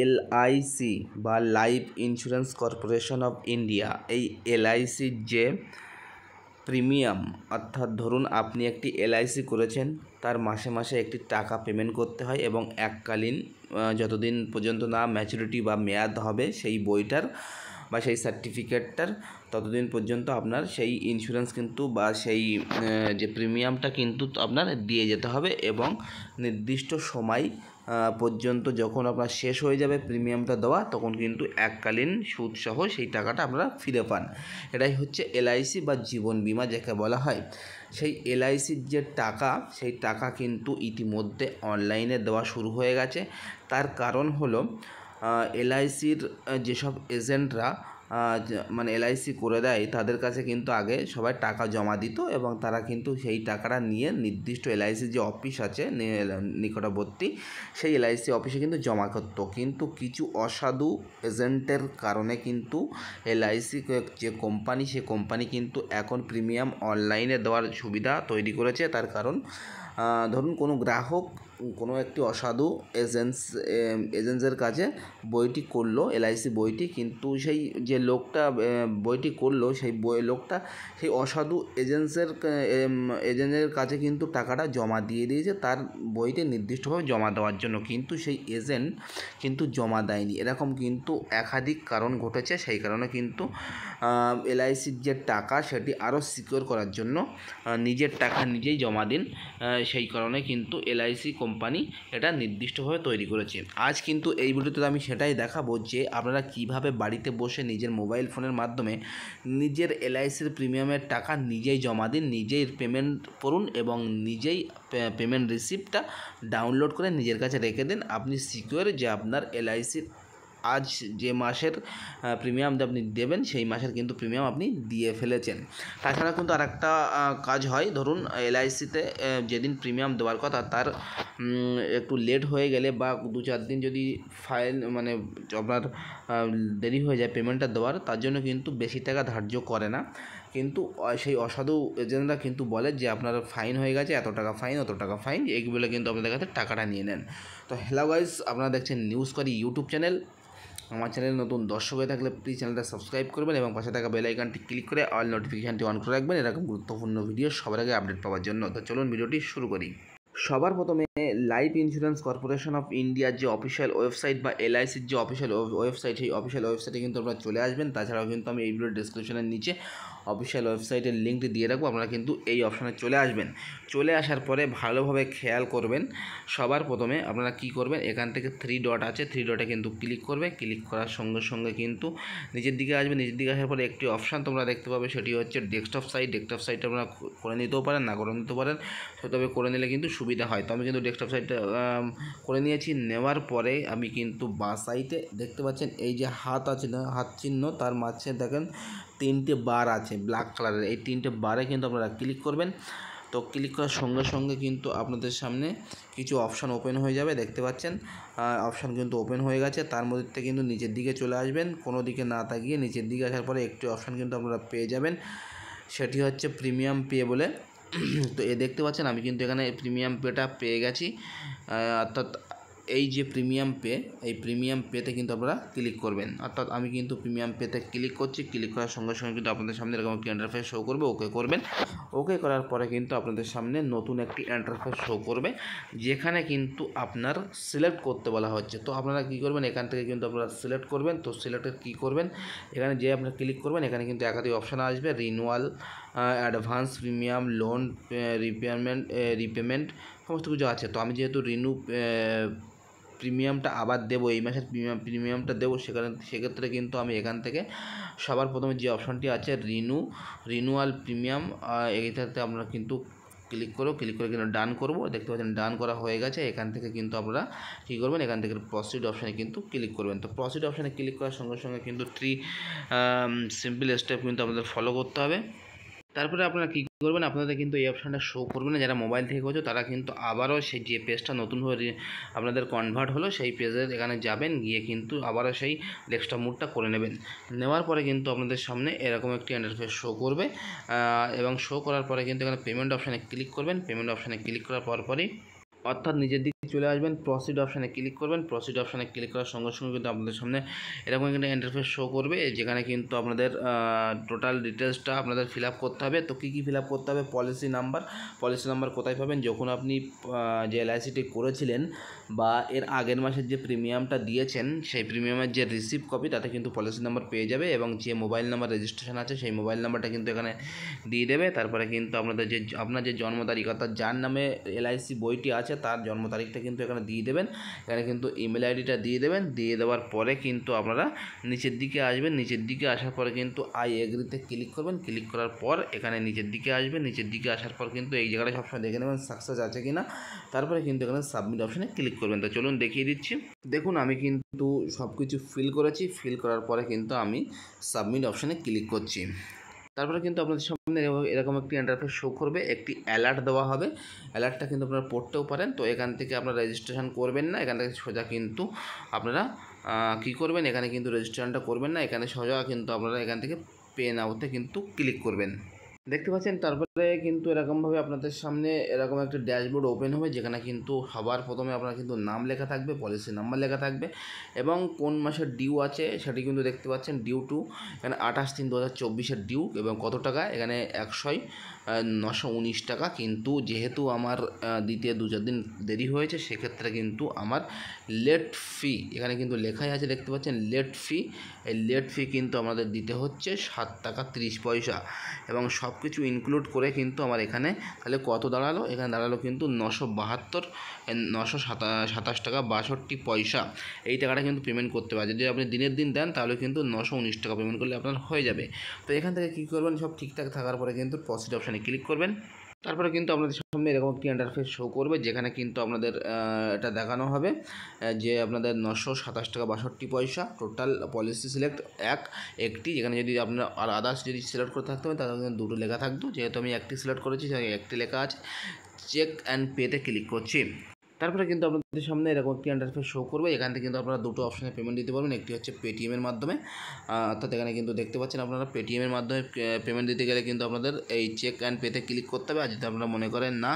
LIC বা Life Insurance Corporation of India এই এলআইসির যে প্রিমিয়াম অর্থাৎ ধরুন আপনি একটি এলআইসি করেছেন তার মাসে মাসে একটি টাকা পেমেন্ট করতে হয় এবং এককালীন যতদিন পর্যন্ত না ম্যাচুরিটি বা মেয়াদ হবে সেই বইটার বা সেই সার্টিফিকেটটার ততদিন পর্যন্ত আপনার সেই ইন্স্যুরেন্স কিন্তু বা সেই যে প্রিমিয়ামটা কিন্তু আপনার দিয়ে যেতে হবে এবং নির্দিষ্ট সময় পর্যন্ত যখন আপনার শেষ হয়ে যাবে প্রিমিয়ামটা দেওয়া তখন কিন্তু এককালীন সুদসহ সেই টাকাটা আপনারা ফিরে পান এটাই হচ্ছে এলআইসি বা জীবন বিমা যাকে বলা হয় সেই এলআইসির যে টাকা সেই টাকা কিন্তু ইতিমধ্যে অনলাইনে দেওয়া শুরু হয়ে গেছে তার কারণ হলো এলআইসির যেসব এজেন্টরা মানে এলআইসি করে দেয় তাদের কাছে কিন্তু আগে সবাই টাকা জমা দিত এবং তারা কিন্তু সেই টাকাটা নিয়ে নির্দিষ্ট এলআইসি যে অফিস আছে নিকটবর্তী সেই এলআইসি অফিসে কিন্তু জমা করত কিন্তু কিছু অসাধু এজেন্টের কারণে কিন্তু এলআইসি যে কোম্পানি সে কোম্পানি কিন্তু এখন প্রিমিয়াম অনলাইনে দেওয়ার সুবিধা তৈরি করেছে তার কারণ ধরুন কোনো গ্রাহক কোনো একটি অসাধু এজেন্স এজেন্সের কাছে বইটি করলো এলআইসি বইটি কিন্তু সেই যে লোকটা বইটি করলো সেই বই লোকটা সেই অসাধু এজেন্সের এজেন্টের কাছে কিন্তু টাকাটা জমা দিয়ে দিয়েছে তার বইতে নির্দিষ্টভাবে জমা দেওয়ার জন্য কিন্তু সেই এজেন্ট কিন্তু জমা দেয়নি এরকম কিন্তু একাধিক কারণ ঘটেছে সেই কারণে কিন্তু এলআইসির যে টাকা সেটি আরও সিকিওর করার জন্য নিজের টাকা নিজেই জমা দিন সেই কারণে কিন্তু এলআইসি কোম্পানি এটা নির্দিষ্টভাবে তৈরি করেছে আজ কিন্তু এই ভিডিওতে আমি সেটাই দেখাবো যে আপনারা কিভাবে বাড়িতে বসে নিজের মোবাইল ফোনের মাধ্যমে নিজের এলআইসির প্রিমিয়ামের টাকা নিজেই জমা দিন নিজেই পেমেন্ট করুন এবং নিজেই পেমেন্ট রিসিপ্টটা ডাউনলোড করে নিজের কাছে রেখে দিন আপনি সিকিওর যে আপনার এলআইসির আজ যে মাসের প্রিমিয়াম আপনি দেবেন সেই মাসের কিন্তু প্রিমিয়াম আপনি দিয়ে ফেলেছেন তাছাড়া কিন্তু আরেকটা কাজ হয় ধরুন এলআইসিতে যেদিন প্রিমিয়াম দেওয়ার কথা তার একটু লেট হয়ে গেলে বা দু চার দিন যদি ফাইল মানে আপনার দেরি হয়ে যায় পেমেন্টটা দেওয়ার তার জন্য কিন্তু বেশি টাকা ধার্য করে না কিন্তু সেই অসাধু এজেন্টরা কিন্তু বলে যে আপনার ফাইন হয়ে গেছে এত টাকা ফাইন অত টাকা ফাইন এইগুলো কিন্তু আপনাদের কাছে টাকাটা নিয়ে নেন তো হ্যালো গাইস আপনারা দেখছেন নিউজ করি ইউটিউব চ্যানেল আমার চ্যানেলে নতুন দর্শক হয়ে থাকলে প্লিজ চ্যানেলটা সাবস্ক্রাইব করবেন এবং পাশে থাকা বেল আইকনটি ক্লিক করে অল নোটিফিকেশানটি অন করে রাখবেন এরকম গুরুত্বপূর্ণ ভিডিও সবার আগে আপডেট পাওয়ার জন্য তো চলুন ভিডিওটি শুরু করি সবার প্রথমে লাইফ ইন্স্যুরেন্স কর্পোরেশন অফ ইন্ডিয়ার যে অফিসিয়াল ওয়েবসাইট বা এলআইসির যে অফিসিয়াল ওয়েবসাইট সেই অফিসিয়াল ওয়েবসাইটে কিন্তু আপনারা চলে আসবেন তাছাড়াও কিন্তু আমি এই ভিডিও ডিসক্রিপশনের নিচে অফিসিয়াল ওয়েবসাইটের লিঙ্কটি দিয়ে রাখবো আপনারা কিন্তু এই অপশানে চলে আসবেন চলে আসার পরে ভালোভাবে খেয়াল করবেন সবার প্রথমে আপনারা কি করবেন এখান থেকে থ্রি ডট আছে থ্রি ডটে কিন্তু ক্লিক করবে ক্লিক করার সঙ্গে সঙ্গে কিন্তু নিজের দিকে আসবে নিজের দিকে আসার পরে একটি অপশান তোমরা দেখতে পাবে সেটি হচ্ছে ডেস্কটপ সাইট ডেস্কটপ সাইট আপনারা করে নিতেও পারেন না করে নিতে পারেন তবে করে নিলে কিন্তু সুবিধা হয় তো আমি কিন্তু ডেস্কটপ সাইটটা করে নিয়েছি নেওয়ার পরে আমি কিন্তু বাঁ সাইডে দেখতে পাচ্ছেন এই যে হাত আছে না হাত চিহ্ন তার মাঝে দেখেন তিনটে বার আছে ব্ল্যাক কালারের এই তিনটে বারে কিন্তু আপনারা ক্লিক করবেন তো ক্লিক করার সঙ্গে সঙ্গে কিন্তু আপনাদের সামনে কিছু অপশান ওপেন হয়ে যাবে দেখতে পাচ্ছেন অপশান কিন্তু ওপেন হয়ে গেছে তার মধ্যে কিন্তু নিচের দিকে চলে আসবেন কোনো দিকে না তাকিয়ে নিচের দিকে আসার পরে একটি অপশান কিন্তু আপনারা পেয়ে যাবেন সেটি হচ্ছে প্রিমিয়াম পে বলে তো এ দেখতে পাচ্ছেন আমি কিন্তু এখানে প্রিমিয়াম পেটা পেয়ে গেছি অর্থাৎ এই যে প্রিমিয়াম পে এই প্রিমিয়াম পেতে কিন্তু আপনারা ক্লিক করবেন অর্থাৎ আমি কিন্তু প্রিমিয়াম পেতে ক্লিক করছি ক্লিক করার সঙ্গে সঙ্গে কিন্তু আপনাদের সামনে এরকম একটি এন্টারফেস শো করবে ওকে করবেন ওকে করার পরে কিন্তু আপনাদের সামনে নতুন একটি এন্টারফেস শো করবে যেখানে কিন্তু আপনার সিলেক্ট করতে বলা হচ্ছে তো আপনারা কী করবেন এখান থেকে কিন্তু আপনারা সিলেক্ট করবেন তো সিলেক্টের কী করবেন এখানে যে আপনারা ক্লিক করবেন এখানে কিন্তু একাধিক অপশান আসবে renewal advance premium loan repairment repayment সমস্ত কিছু আছে তো আমি যেহেতু রিনু প্রিমিয়ামটা আবার দেবো এই মাসের প্রিমিয়াম প্রিমিয়ামটা দেবো সেখানে সেক্ষেত্রে কিন্তু আমি এখান থেকে সবার প্রথমে যে অপশনটি আছে রিনু রিনুয়াল প্রিমিয়াম এইটাতে আমরা কিন্তু ক্লিক করো ক্লিক করে কিন্তু ডান করবো দেখতে পাচ্ছেন ডান করা হয়ে গেছে এখান থেকে কিন্তু আপনারা কী করবেন এখান থেকে প্রসিড অপশানে কিন্তু ক্লিক করবেন তো প্রসিড অপশানে ক্লিক করার সঙ্গে সঙ্গে কিন্তু থ্রি সিম্পল স্টেপ কিন্তু আপনাদের ফলো করতে হবে তারপরে আপনারা কী করবেন আপনাদের কিন্তু এই অপশানটা শো করবে না যারা মোবাইল থেকে করছো তারা কিন্তু আবারও সেই যে পেজটা নতুনভাবে আপনাদের কনভার্ট হলো সেই পেজের এখানে যাবেন গিয়ে কিন্তু আবারও সেই ডেস্কটপ মুডটা করে নেবেন নেওয়ার পরে কিন্তু আপনাদের সামনে এরকম একটি ইন্টারফেস শো করবে এবং শো করার পরে কিন্তু এখানে পেমেন্ট অপশানে ক্লিক করবেন পেমেন্ট অপশানে ক্লিক করার পরপরই অর্থাৎ নিজের দিকে চলে আসবেন প্রসিড অপশানে ক্লিক করবেন প্রসিড অপশানে ক্লিক করার সঙ্গে সঙ্গে কিন্তু আপনাদের সামনে এরকম একটা ইন্টারফেস শো করবে যেখানে কিন্তু আপনাদের টোটাল ডিটেলসটা আপনাদের ফিল আপ করতে হবে তো কী কী ফিল আপ করতে হবে পলিসি নাম্বার পলিসি নাম্বার কোথায় পাবেন যখন আপনি যে এলআইসিটি করেছিলেন বা এর আগের মাসের যে প্রিমিয়ামটা দিয়েছেন সেই প্রিমিয়ামের যে রিসিভ কপি তাতে কিন্তু পলিসি নাম্বার পেয়ে যাবে এবং যে মোবাইল নাম্বার রেজিস্ট্রেশন আছে সেই মোবাইল নাম্বারটা কিন্তু এখানে দিয়ে দেবে তারপরে কিন্তু আপনাদের যে আপনার যে জন্ম তারিখ অর্থাৎ যার নামে এলআইসি বইটি আছে তার জন্ম তারিখটা কিন্তু এখানে দিয়ে দেবেন এখানে কিন্তু ইমেল আইডিটা দিয়ে দেবেন দিয়ে দেওয়ার পরে কিন্তু আপনারা নিচের দিকে আসবেন নিচের দিকে আসার পরে কিন্তু আই এগ্রিতে ক্লিক করবেন ক্লিক করার পর এখানে নিচের দিকে আসবেন নিচের দিকে আসার পর কিন্তু এই জায়গাটা সবসময় দেখে নেবেন সাকসেস আছে কি না তারপরে কিন্তু এখানে সাবমিট অপশানে ক্লিক করবেন তো চলুন দেখিয়ে দিচ্ছি দেখুন আমি কিন্তু সব কিছু ফিল করেছি ফিল করার পরে কিন্তু আমি সাবমিট অপশানে ক্লিক করছি তারপরে কিন্তু আপনাদের সামনে এরকম একটি ইন্টারফেস শো করবে একটি অ্যালার্ট দেওয়া হবে অ্যালার্টটা কিন্তু আপনারা পড়তেও পারেন তো এখান থেকে আপনারা রেজিস্ট্রেশন করবেন না এখান থেকে সোজা কিন্তু আপনারা কি করবেন এখানে কিন্তু রেজিস্ট্রেশনটা করবেন না এখানে সোজা কিন্তু আপনারা এখান থেকে পেন নাওতে কিন্তু ক্লিক করবেন দেখতে পাচ্ছেন তারপরে কিন্তু এরকমভাবে আপনাদের সামনে এরকম একটা ড্যাশবোর্ড ওপেন হবে যেখানে কিন্তু সবার প্রথমে আপনার কিন্তু নাম লেখা থাকবে পলিসি নাম্বার লেখা থাকবে এবং কোন মাসের ডিউ আছে সেটি কিন্তু দেখতে পাচ্ছেন ডিউ টু এখানে আঠাশ তিন দু হাজার চব্বিশের ডিউ এবং কত টাকা এখানে একশোই নশো উনিশ টাকা কিন্তু যেহেতু আমার দ্বিতীয় দু চার দিন দেরি হয়েছে সেক্ষেত্রে কিন্তু আমার লেট ফি এখানে কিন্তু লেখাই আছে দেখতে পাচ্ছেন লেট ফি এই লেট ফি কিন্তু আমাদের দিতে হচ্ছে সাত টাকা তিরিশ পয়সা এবং সব কিছু ইনক্লুড করে কিন্তু আমার এখানে তাহলে কত দাঁড়ালো এখানে দাঁড়ালো কিন্তু নশো বাহাত্তর নশো সাতাশ টাকা বাষট্টি পয়সা এই টাকাটা কিন্তু পেমেন্ট করতে পারে যদি আপনি দিনের দিন দেন তাহলে কিন্তু নশো উনিশ টাকা পেমেন্ট করলে আপনার হয়ে যাবে তো এখান থেকে কী করবেন সব ঠিকঠাক থাকার পরে কিন্তু প্রসিড অপশান এখানে ক্লিক করবেন তারপরে কিন্তু আপনাদের সামনে এরকম একটি আন্ডারফেস শো করবে যেখানে কিন্তু আপনাদের এটা দেখানো হবে যে আপনাদের নশো সাতাশ টাকা বাষট্টি পয়সা টোটাল পলিসি সিলেক্ট এক একটি যেখানে যদি আপনার আর আদার্স যদি সিলেক্ট করে থাকতে হবে তাহলে কিন্তু দুটো লেখা থাকতো যেহেতু আমি একটি সিলেক্ট করেছি সেখানে একটি লেখা আছে চেক অ্যান্ড পেতে ক্লিক করছি তারপরে কিন্তু আপনাদের সামনে এরকম একটি ইন্টারফেস শো করবে এখান থেকে কিন্তু আপনারা দুটো অপশানে পেমেন্ট দিতে পারবেন একটি হচ্ছে পেটিএমের মাধ্যমে অর্থাৎ এখানে কিন্তু দেখতে পাচ্ছেন আপনারা পেটিএমের মাধ্যমে পেমেন্ট দিতে গেলে কিন্তু আপনাদের এই চেক অ্যান্ড পেতে ক্লিক করতে হবে আর যদি আপনারা মনে করেন না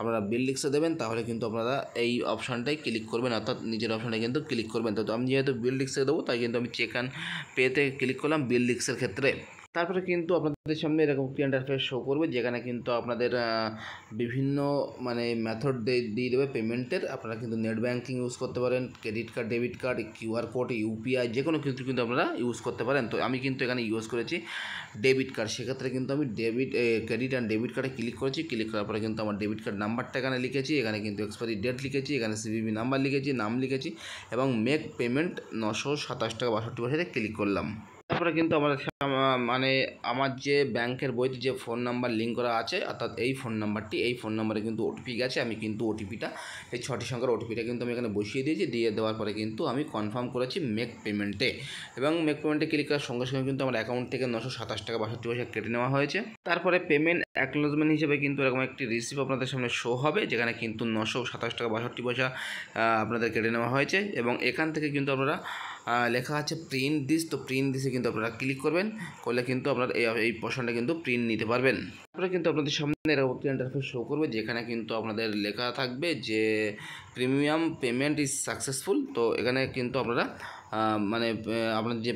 আপনারা বিল লিখতে দেবেন তাহলে কিন্তু আপনারা এই অপশানটাই ক্লিক করবেন অর্থাৎ নিজের অপশানে কিন্তু ক্লিক করবেন তো আমি যেহেতু বিল লিখতে দেবো তাই কিন্তু আমি চেক অ্যান্ড পেতে ক্লিক করলাম বিল লিক্সের ক্ষেত্রে তারপরে কিন্তু আপনাদের সামনে এরকম একটি ইন্টারফেস শো করবে যেখানে কিন্তু আপনাদের বিভিন্ন মানে মেথড দিয়ে দেবে পেমেন্টের আপনারা কিন্তু নেট ব্যাঙ্কিং ইউজ করতে পারেন credit card debit card QR code UPI যে কোনো কিছু কিন্তু আপনারা ইউজ করতে পারেন তো আমি কিন্তু এখানে ইউজ করেছি ডেবিট কার্ড সেক্ষেত্রে কিন্তু আমি ডেবিট ক্রেডিট অ্যান্ড ডেবিট কার্ডে ক্লিক করেছি ক্লিক করার পরে কিন্তু আমার ডেবিট কার্ড নাম্বারটা এখানে লিখেছি এখানে কিন্তু এক্সপায়ারি ডেট লিখেছি এখানে সিবিবি নাম্বার লিখেছি নাম লিখেছি এবং মেক পেমেন্ট নশো সাতাশ টাকা বাষট্টি পয়সাতে ক্লিক করলাম তারপরে কিন্তু আমার মানে আমার যে ব্যাংকের বইতে যে ফোন নাম্বার লিঙ্ক করা আছে অর্থাৎ এই ফোন নাম্বারটি এই ফোন নাম্বারে কিন্তু ওটিপি গেছে আমি কিন্তু ওটিপিটা এই ছটি সংখ্যার ওটিপিটা কিন্তু আমি এখানে বসিয়ে দিয়েছি দিয়ে দেওয়ার পরে কিন্তু আমি কনফার্ম করেছি মেক পেমেন্টে এবং মেক পেমেন্টে ক্লিক করার সঙ্গে সঙ্গে কিন্তু আমার অ্যাকাউন্ট থেকে নশো সাতাশ টাকা বাষট্টি পয়সা কেটে নেওয়া হয়েছে তারপরে পেমেন্ট অ্যাকনোলজমেন্ট হিসেবে কিন্তু এরকম একটি রিসিপ্ট আপনাদের সামনে শো হবে যেখানে কিন্তু নশো সাতাশ টাকা বাষট্টি পয়সা আপনাদের কেটে নেওয়া হয়েছে এবং এখান থেকে কিন্তু আপনারা লেখা আছে প্রিন্ট দিস তো প্রিন্ট দিসে কিন্তু আপনারা ক্লিক করবেন করলে কিন্তু আপনার এই পশনটা কিন্তু প্রিন্ট নিতে পারবেন তারপরে কিন্তু আপনাদের সামনে এরকম ইন্টারফেস শো করবে যেখানে কিন্তু আপনাদের লেখা থাকবে যে প্রিমিয়াম পেমেন্ট ইজ সাকসেসফুল তো এখানে কিন্তু আপনারা মানে আপনার যে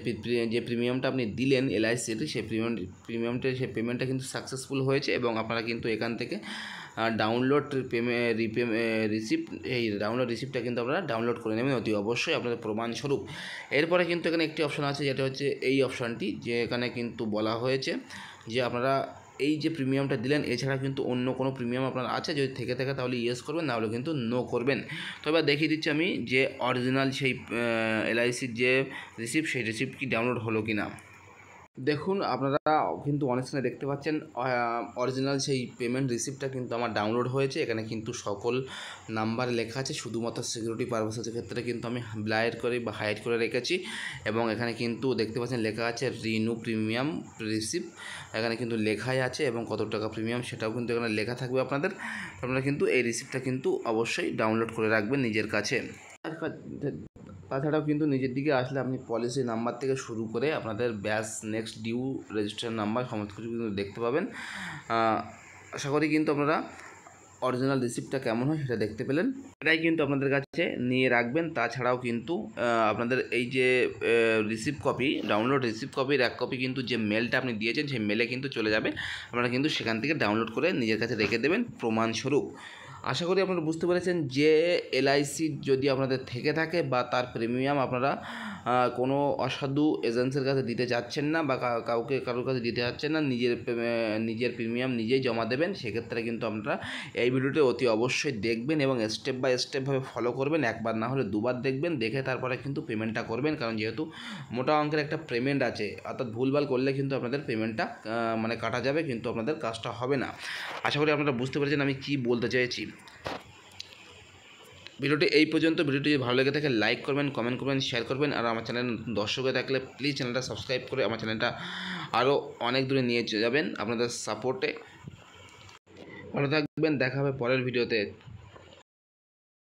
যে প্রিমিয়ামটা আপনি দিলেন এলআইসিতে সেই প্রিমিয়াম প্রিমিয়ামটা সেই পেমেন্টটা কিন্তু সাকসেসফুল হয়েছে এবং আপনারা কিন্তু এখান থেকে ডাউনলোড পেমে রিপে রিসিপ্ট এই ডাউনলোড রিসিপ্টটা কিন্তু আপনারা ডাউনলোড করে নেবেন অতি অবশ্যই আপনাদের প্রমাণস্বরূপ এরপরে কিন্তু এখানে একটি অপশান আছে যেটা হচ্ছে এই অপশানটি যেখানে কিন্তু বলা হয়েছে যে আপনারা এই যে প্রিমিয়ামটা দিলেন এছাড়া কিন্তু অন্য কোনো প্রিমিয়াম আপনার আছে যদি থেকে থাকে তাহলে ইয়েস করবেন নাহলে কিন্তু নো করবেন তো এবার দেখিয়ে দিচ্ছি আমি যে অরিজিনাল সেই এলআইসির যে রিসিপ্ট সেই রিসিপ্ট কি ডাউনলোড হলো কি না দেখুন আপনারা কিন্তু অনেক সময় দেখতে পাচ্ছেন অরিজিনাল সেই পেমেন্ট রিসিপ্টটা কিন্তু আমার ডাউনলোড হয়েছে এখানে কিন্তু সকল নাম্বার লেখা আছে শুধুমাত্র সিকিউরিটি পারপাসের ক্ষেত্রে কিন্তু আমি ব্লাইড করে বা হাইড করে রেখেছি এবং এখানে কিন্তু দেখতে পাচ্ছেন লেখা আছে রিনু প্রিমিয়াম রিসিপ্ট এখানে কিন্তু লেখাই আছে এবং কত টাকা প্রিমিয়াম সেটাও কিন্তু এখানে লেখা থাকবে আপনাদের আপনারা কিন্তু এই রিসিপ্টটা কিন্তু অবশ্যই ডাউনলোড করে রাখবেন নিজের কাছে তাছাড়াও কিন্তু নিজের দিকে আসলে আপনি পলিসি নাম্বার থেকে শুরু করে আপনাদের ব্যাস নেক্সট ডিউ রেজিস্ট্রেশন নাম্বার সমস্ত কিছু কিন্তু দেখতে পাবেন আশা করি কিন্তু আপনারা অরিজিনাল রিসিপ্টটা কেমন হয় সেটা দেখতে পেলেন এটাই কিন্তু আপনাদের কাছে নিয়ে রাখবেন তাছাড়াও কিন্তু আপনাদের এই যে রিসিপ্ট কপি ডাউনলোড রিসিপ্ট কপির এক কপি কিন্তু যে মেলটা আপনি দিয়েছেন সেই মেলে কিন্তু চলে যাবে আপনারা কিন্তু সেখান থেকে ডাউনলোড করে নিজের কাছে রেখে দেবেন প্রমাণস্বরূপ আশা করি আপনারা বুঝতে পেরেছেন যে এলআইসি যদি আপনাদের থেকে থাকে বা তার প্রিমিয়াম আপনারা কোনো অসাধু এজেন্সির কাছে দিতে চাচ্ছেন না বা কাউকে কারোর কাছে দিতে চাচ্ছেন না নিজের নিজের প্রিমিয়াম নিজেই জমা দেবেন সেক্ষেত্রে কিন্তু আপনারা এই ভিডিওটি অতি অবশ্যই দেখবেন এবং স্টেপ বাই স্টেপভাবে ফলো করবেন একবার না হলে দুবার দেখবেন দেখে তারপরে কিন্তু পেমেন্টটা করবেন কারণ যেহেতু মোটা অঙ্কের একটা পেমেন্ট আছে অর্থাৎ ভুলভাল করলে কিন্তু আপনাদের পেমেন্টটা মানে কাটা যাবে কিন্তু আপনাদের কাজটা হবে না আশা করি আপনারা বুঝতে পেরেছেন আমি কি বলতে চাইছি ভিডিওটি এই পর্যন্ত ভিডিওটি যদি ভালো লেগে থাকে লাইক করবেন কমেন্ট করবেন শেয়ার করবেন আর আমার চ্যানেল দর্শক হয়ে থাকলে প্লিজ চ্যানেলটা সাবস্ক্রাইব করে আমার চ্যানেলটা আরও অনেক দূরে নিয়ে যাবেন আপনাদের সাপোর্টে ভালো থাকবেন দেখা হবে পরের ভিডিওতে